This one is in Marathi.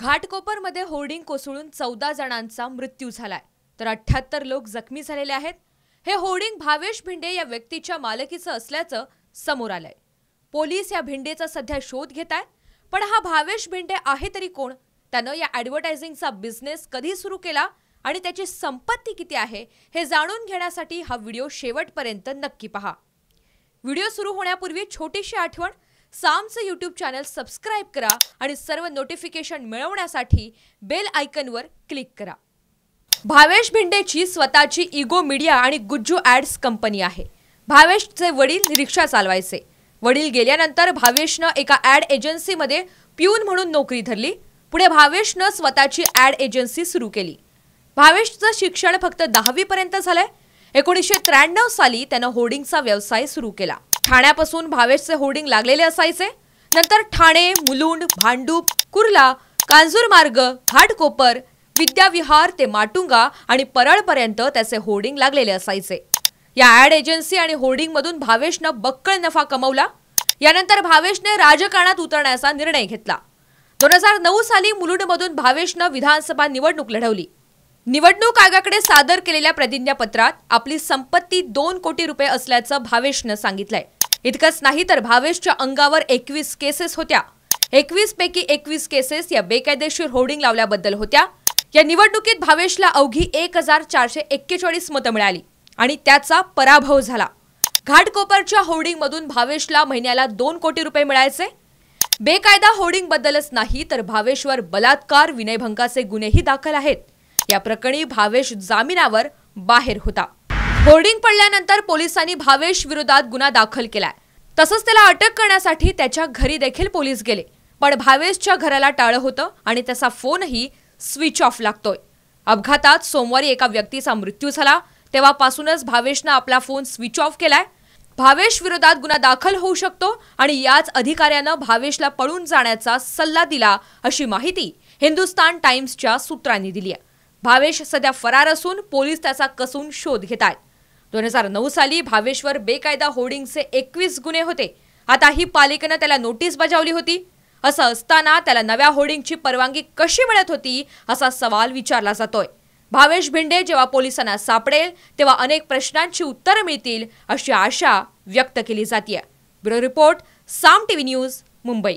घाटकोपरमध्ये होर्डिंग कोसळून चौदा जणांचा मृत्यू झालाय तर अठ्ठ्याहत्तर लोक जखमी झालेले आहेत हे होर्डिंग भावेश भिंडे या व्यक्तीच्या मालकीचं असल्याचं समोर आलंय पोलीस या भिंडेचा सध्या शोध घेत पण हा भावेश भिंडे आहे तरी कोण त्यानं या ॲडव्हर्टायझिंगचा बिझनेस कधी सुरू केला आणि त्याची संपत्ती किती आहे हे जाणून घेण्यासाठी हा व्हिडिओ शेवटपर्यंत नक्की पहा व्हिडिओ सुरू होण्यापूर्वी छोटीशी आठवण सामचं यूट्यूब चॅनल सबस्क्राईब करा आणि सर्व नोटिफिकेशन मिळवण्यासाठी बेल आयकनवर क्लिक करा भावेश भिंडेची स्वतःची इगो मीडिया आणि गुज्जू ॲड्स कंपनी आहे भावेशचे वडील रिक्षा चालवायचे वडील गेल्यानंतर भावेशनं एका ॲड एजन्सीमध्ये प्यून म्हणून नोकरी धरली पुढे भावेशनं स्वतःची ॲड एजन्सी सुरू केली भावेशचं शिक्षण फक्त दहावीपर्यंत झालंय एकोणीसशे त्र्याण्णव साली त्यानं होर्डिंगचा व्यवसाय सुरू केला ठाण्यापासून भावेशचे होर्डिंग लागलेले असायचे नंतर ठाणे मुलुंड भांडूप कुर्ला कांजूरमार्ग घाटकोपर विद्याविहार ते माटुंगा आणि परळपर्यंत त्याचे होर्डिंग लागलेले असायचे या ॲड एजन्सी आणि होर्डिंगमधून भावेशनं बक्कळ नफा कमवला यानंतर भावेशने राजकारणात उतरण्याचा निर्णय घेतला दोन हजार नऊ साली मुलुंडमधून भावेशनं विधानसभा निवडणूक लढवली निवडणूक आयोगाकडे सादर केलेल्या प्रतिज्ञापत्रात आपली संपत्ती दोन कोटी रुपये असल्याचं भावेशनं सांगितलंय इतकंच नाही तर भावेशच्या अंगावर एकवीस केसेस होत्या एकवीस पैकी एकवीस केसेस या बेकायदेशीर होर्डिंग लावल्याबद्दल होत्या या निवडणुकीत भावेशला अवघी एक हजार चारशे एक्केचाळीस मतं मिळाली आणि त्याचा पराभव झाला घाटकोपरच्या होर्डिंगमधून भावेशला महिन्याला दोन कोटी रुपये मिळायचे बेकायदा होर्डिंगबद्दलच नाही तर भावेशवर बलात्कार विनयभंगाचे गुन्हेही दाखल आहेत या प्रकरणी भावेश जामिनावर बाहेर होता बोर्डिंग पडल्यानंतर पोलिसांनी भावेश विरोधात गुन्हा दाखल केलाय तसंच त्याला अटक करण्यासाठी त्याच्या घरी देखील पोलीस गेले पण भावेशच्या घराला टाळं होतं आणि त्याचा फोनही स्विच ऑफ लागतोय अपघातात सोमवारी एका व्यक्तीचा मृत्यू झाला तेव्हापासूनच भावेशनं आपला फोन स्विच ऑफ केलाय भावेश विरोधात गुन्हा दाखल होऊ शकतो आणि याच अधिकाऱ्यानं भावेशला पळून जाण्याचा सल्ला दिला अशी माहिती हिंदुस्तान टाइम्सच्या सूत्रांनी दिली आहे भावेश सध्या फरार असून पोलीस त्याचा कसून शोध घेत आहेत दोन हजार नऊ साली भावेश्वर बेकायदा होर्डिंगचे एकवीस गुन्हे होते आता ही पालिकेनं त्याला नोटीस बजावली होती असं असताना त्याला नव्या होर्डिंगची परवानगी कशी मिळत होती असा सवाल विचारला जातोय भावेश भिंडे जेव्हा पोलिसांना सापडेल तेव्हा अनेक प्रश्नांची उत्तरं मिळतील अशी आशा व्यक्त केली जाते bureau report Saam TV news Mumbai